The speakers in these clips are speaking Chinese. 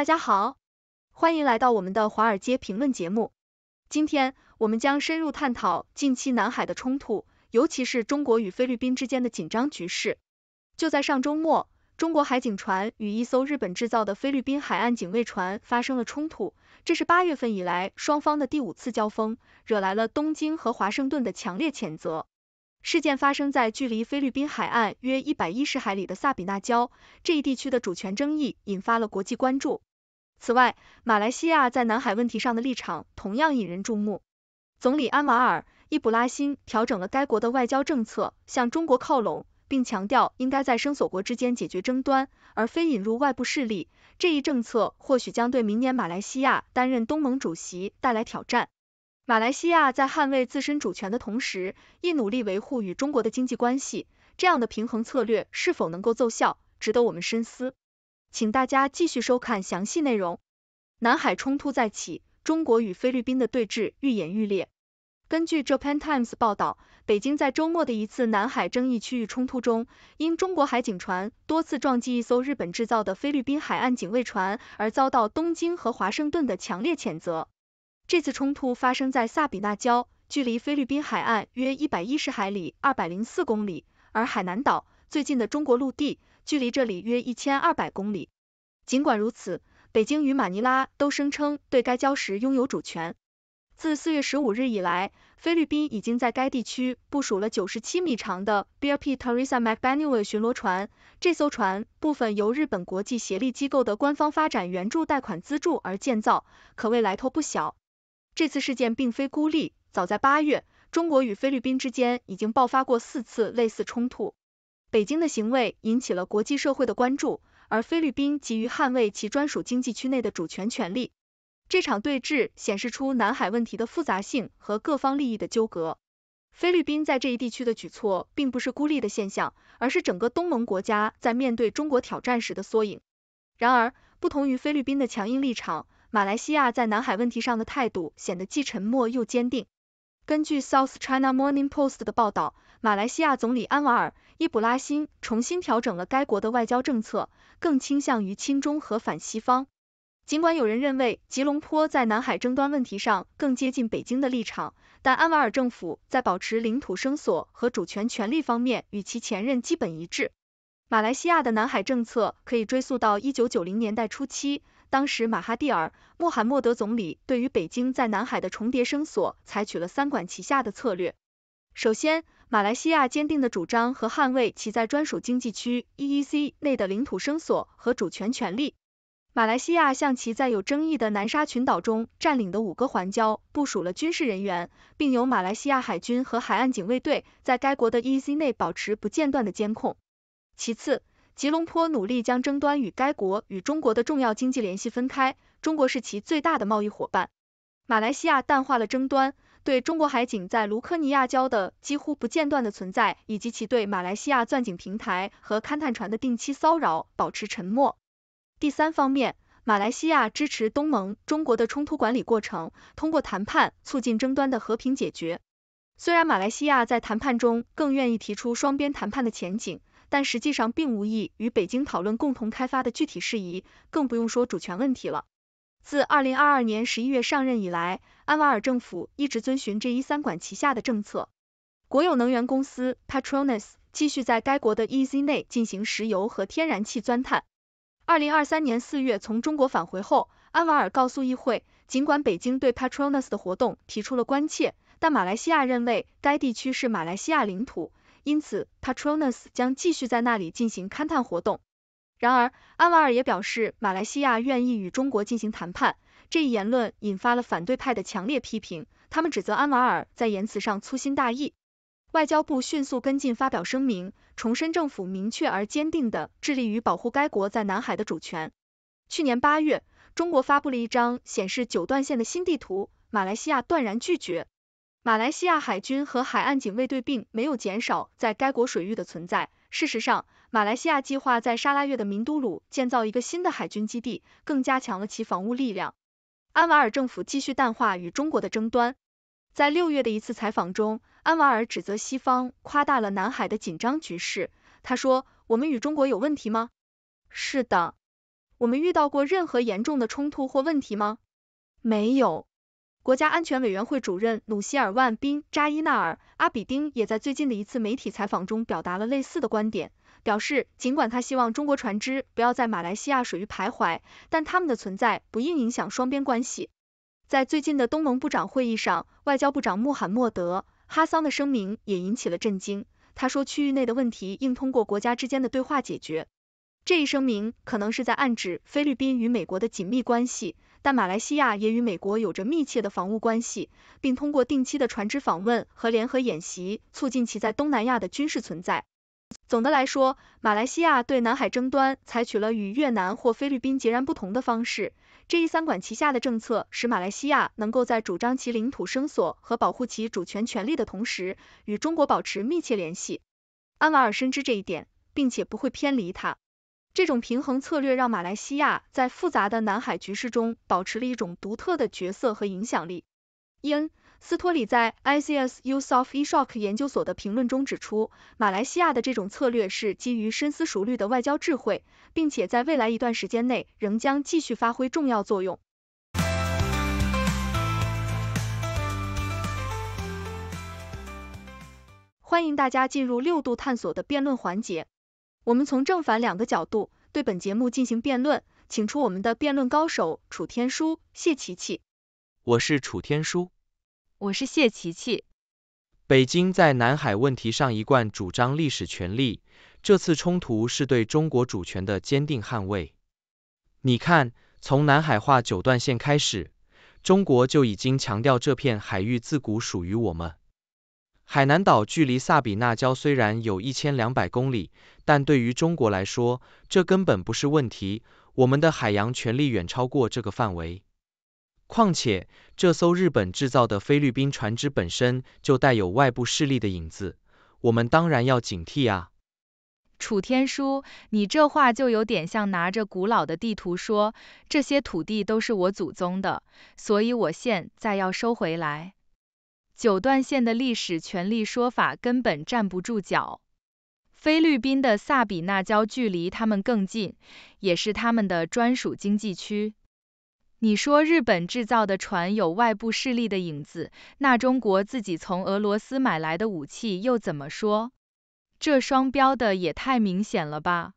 大家好，欢迎来到我们的华尔街评论节目。今天我们将深入探讨近期南海的冲突，尤其是中国与菲律宾之间的紧张局势。就在上周末，中国海警船与一艘日本制造的菲律宾海岸警卫船发生了冲突，这是八月份以来双方的第五次交锋，惹来了东京和华盛顿的强烈谴责。事件发生在距离菲律宾海岸约一百一十海里的萨比纳礁，这一地区的主权争议引发了国际关注。此外，马来西亚在南海问题上的立场同样引人注目。总理安瓦尔·伊卜拉欣调整了该国的外交政策，向中国靠拢，并强调应该在生索国之间解决争端，而非引入外部势力。这一政策或许将对明年马来西亚担任东盟主席带来挑战。马来西亚在捍卫自身主权的同时，亦努力维护与中国的经济关系。这样的平衡策略是否能够奏效，值得我们深思。请大家继续收看详细内容。南海冲突再起，中国与菲律宾的对峙愈演愈烈。根据《Japan Times》报道，北京在周末的一次南海争议区域冲突中，因中国海警船多次撞击一艘日本制造的菲律宾海岸警卫船而遭到东京和华盛顿的强烈谴责。这次冲突发生在萨比纳礁，距离菲律宾海岸约一百一十海里（二百零四公里），而海南岛。最近的中国陆地距离这里约一千二百公里。尽管如此，北京与马尼拉都声称对该礁石拥有主权。自四月十五日以来，菲律宾已经在该地区部署了九十七米长的 BRP Teresa m c b a n u a 巡逻船，这艘船部分由日本国际协力机构的官方发展援助贷款资助而建造，可谓来头不小。这次事件并非孤立，早在八月，中国与菲律宾之间已经爆发过四次类似冲突。北京的行为引起了国际社会的关注，而菲律宾急于捍卫其专属经济区内的主权权利。这场对峙显示出南海问题的复杂性和各方利益的纠葛。菲律宾在这一地区的举措并不是孤立的现象，而是整个东盟国家在面对中国挑战时的缩影。然而，不同于菲律宾的强硬立场，马来西亚在南海问题上的态度显得既沉默又坚定。根据 South China Morning Post 的报道，马来西亚总理安瓦尔。伊布拉欣重新调整了该国的外交政策，更倾向于亲中和反西方。尽管有人认为吉隆坡在南海争端问题上更接近北京的立场，但安瓦尔政府在保持领土生索和主权权利方面与其前任基本一致。马来西亚的南海政策可以追溯到一九九零年代初期，当时马哈蒂尔·穆罕默德总理对于北京在南海的重叠生索采取了三管齐下的策略。首先，马来西亚坚定的主张和捍卫其在专属经济区 e e c 内的领土声索和主权权利。马来西亚向其在有争议的南沙群岛中占领的五个环礁部署了军事人员，并由马来西亚海军和海岸警卫队在该国的 e e c 内保持不间断的监控。其次，吉隆坡努力将争端与该国与中国的重要经济联系分开，中国是其最大的贸易伙伴。马来西亚淡化了争端。对中国海警在卢科尼亚礁的几乎不间断的存在，以及其对马来西亚钻井平台和勘探船的定期骚扰保持沉默。第三方面，马来西亚支持东盟中国的冲突管理过程，通过谈判促进争端的和平解决。虽然马来西亚在谈判中更愿意提出双边谈判的前景，但实际上并无意与北京讨论共同开发的具体事宜，更不用说主权问题了。自二零二二年十一月上任以来，安瓦尔政府一直遵循这一三管齐下的政策。国有能源公司 Petronas 继续在该国的 e z 内进行石油和天然气钻探。二零二三年四月从中国返回后，安瓦尔告诉议会，尽管北京对 Petronas 的活动提出了关切，但马来西亚认为该地区是马来西亚领土，因此 Petronas 将继续在那里进行勘探活动。然而，安瓦尔也表示，马来西亚愿意与中国进行谈判。这一言论引发了反对派的强烈批评，他们指责安瓦尔在言辞上粗心大意。外交部迅速跟进发表声明，重申政府明确而坚定地致力于保护该国在南海的主权。去年八月，中国发布了一张显示九段线的新地图，马来西亚断然拒绝。马来西亚海军和海岸警卫队并没有减少在该国水域的存在。事实上，马来西亚计划在沙拉月的民都鲁建造一个新的海军基地，更加强了其防务力量。安瓦尔政府继续淡化与中国的争端。在六月的一次采访中，安瓦尔指责西方夸大了南海的紧张局势。他说：“我们与中国有问题吗？是的。我们遇到过任何严重的冲突或问题吗？没有。”国家安全委员会主任努西尔万宾扎伊纳尔阿比丁也在最近的一次媒体采访中表达了类似的观点，表示尽管他希望中国船只不要在马来西亚水域徘徊，但他们的存在不应影响双边关系。在最近的东盟部长会议上，外交部长穆罕默德哈桑的声明也引起了震惊。他说，区域内的问题应通过国家之间的对话解决。这一声明可能是在暗指菲律宾与美国的紧密关系。但马来西亚也与美国有着密切的防务关系，并通过定期的船只访问和联合演习，促进其在东南亚的军事存在。总的来说，马来西亚对南海争端采取了与越南或菲律宾截然不同的方式。这一三管齐下的政策，使马来西亚能够在主张其领土声索和保护其主权权利的同时，与中国保持密切联系。安瓦尔深知这一点，并且不会偏离它。这种平衡策略让马来西亚在复杂的南海局势中保持了一种独特的角色和影响力。伊恩·斯托里在 ICS Yusof e s h c k 研究所的评论中指出，马来西亚的这种策略是基于深思熟虑的外交智慧，并且在未来一段时间内仍将继续发挥重要作用。欢迎大家进入六度探索的辩论环节。我们从正反两个角度对本节目进行辩论，请出我们的辩论高手楚天舒、谢琪琪。我是楚天舒，我是谢琪琪。北京在南海问题上一贯主张历史权利，这次冲突是对中国主权的坚定捍卫。你看，从南海划九段线开始，中国就已经强调这片海域自古属于我们。海南岛距离萨比纳礁虽然有一千两百公里，但对于中国来说，这根本不是问题。我们的海洋权利远超过这个范围。况且，这艘日本制造的菲律宾船只本身就带有外部势力的影子，我们当然要警惕啊。楚天舒，你这话就有点像拿着古老的地图说，这些土地都是我祖宗的，所以我现在要收回来。九段线的历史权利说法根本站不住脚。菲律宾的萨比纳礁距离他们更近，也是他们的专属经济区。你说日本制造的船有外部势力的影子，那中国自己从俄罗斯买来的武器又怎么说？这双标的也太明显了吧！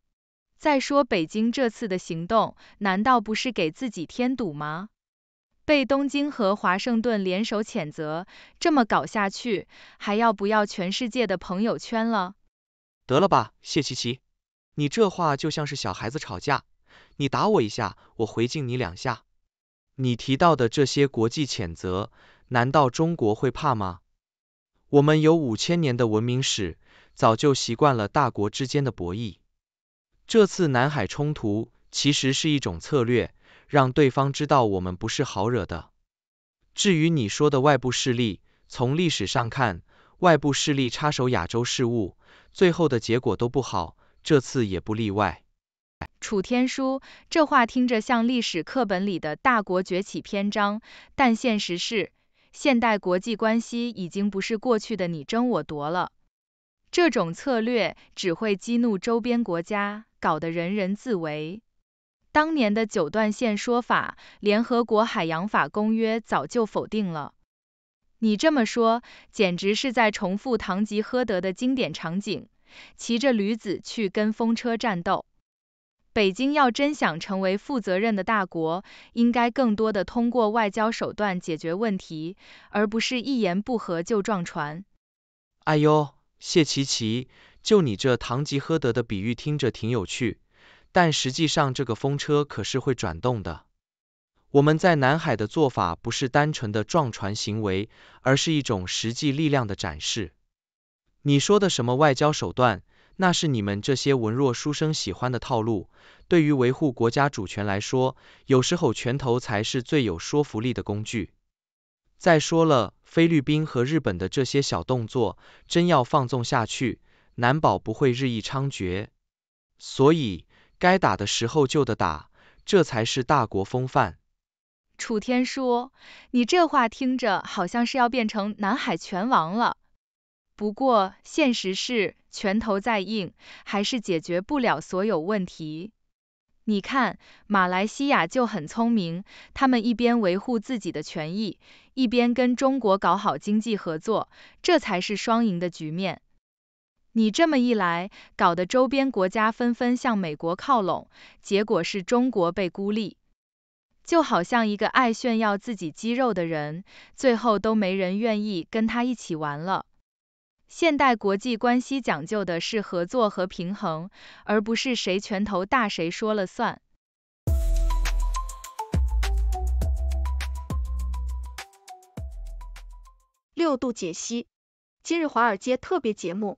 再说北京这次的行动，难道不是给自己添堵吗？被东京和华盛顿联手谴责，这么搞下去，还要不要全世界的朋友圈了？得了吧，谢琪琪，你这话就像是小孩子吵架，你打我一下，我回敬你两下。你提到的这些国际谴责，难道中国会怕吗？我们有五千年的文明史，早就习惯了大国之间的博弈。这次南海冲突其实是一种策略。让对方知道我们不是好惹的。至于你说的外部势力，从历史上看，外部势力插手亚洲事务，最后的结果都不好，这次也不例外。楚天舒，这话听着像历史课本里的大国崛起篇章，但现实是，现代国际关系已经不是过去的你争我夺了，这种策略只会激怒周边国家，搞得人人自危。当年的九段线说法，联合国海洋法公约早就否定了。你这么说，简直是在重复唐吉诃德的经典场景，骑着驴子去跟风车战斗。北京要真想成为负责任的大国，应该更多的通过外交手段解决问题，而不是一言不合就撞船。哎呦，谢奇奇，就你这唐吉诃德的比喻，听着挺有趣。但实际上，这个风车可是会转动的。我们在南海的做法不是单纯的撞船行为，而是一种实际力量的展示。你说的什么外交手段，那是你们这些文弱书生喜欢的套路。对于维护国家主权来说，有时候拳头才是最有说服力的工具。再说了，菲律宾和日本的这些小动作，真要放纵下去，难保不会日益猖獗。所以。该打的时候就得打，这才是大国风范。楚天说：“你这话听着好像是要变成南海拳王了。不过，现实是，拳头再硬，还是解决不了所有问题。你看，马来西亚就很聪明，他们一边维护自己的权益，一边跟中国搞好经济合作，这才是双赢的局面。你这么一来，搞得周边国家纷纷向美国靠拢，结果是中国被孤立。就好像一个爱炫耀自己肌肉的人，最后都没人愿意跟他一起玩了。现代国际关系讲究的是合作和平衡，而不是谁拳头大谁说了算。六度解析，今日华尔街特别节目。